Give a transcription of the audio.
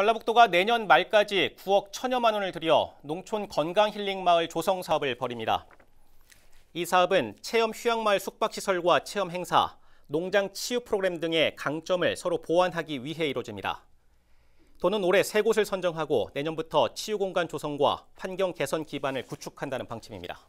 전라북도가 내년 말까지 9억 천여만 원을 들여 농촌 건강 힐링 마을 조성 사업을 벌입니다. 이 사업은 체험 휴양마을 숙박시설과 체험 행사, 농장 치유 프로그램 등의 강점을 서로 보완하기 위해 이루어집니다. 도는 올해 세 곳을 선정하고 내년부터 치유 공간 조성과 환경 개선 기반을 구축한다는 방침입니다.